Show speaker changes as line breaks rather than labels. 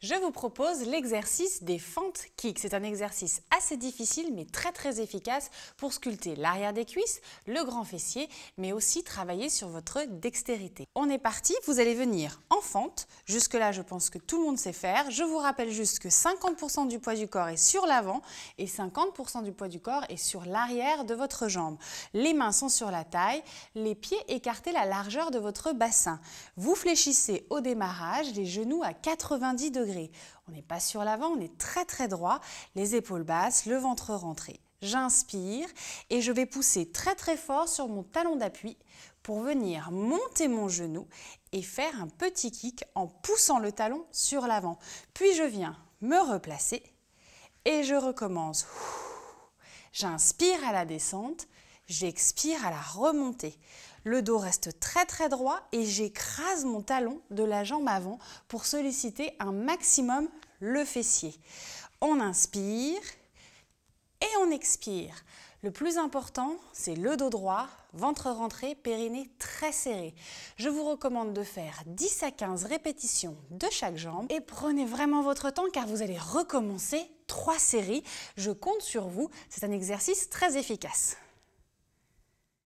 je vous propose l'exercice des fentes kicks. C'est un exercice assez difficile mais très très efficace pour sculpter l'arrière des cuisses, le grand fessier, mais aussi travailler sur votre dextérité. On est parti, vous allez venir en fente. Jusque-là, je pense que tout le monde sait faire. Je vous rappelle juste que 50% du poids du corps est sur l'avant et 50% du poids du corps est sur l'arrière de votre jambe. Les mains sont sur la taille, les pieds écartés la largeur de votre bassin. Vous fléchissez au démarrage les genoux à 90 degrés on n'est pas sur l'avant, on est très très droit, les épaules basses, le ventre rentré. J'inspire et je vais pousser très très fort sur mon talon d'appui pour venir monter mon genou et faire un petit kick en poussant le talon sur l'avant. Puis je viens me replacer et je recommence. J'inspire à la descente, J'expire à la remontée. Le dos reste très très droit et j'écrase mon talon de la jambe avant pour solliciter un maximum le fessier. On inspire et on expire. Le plus important, c'est le dos droit, ventre rentré, périnée très serré. Je vous recommande de faire 10 à 15 répétitions de chaque jambe et prenez vraiment votre temps car vous allez recommencer trois séries. Je compte sur vous, c'est un exercice très efficace.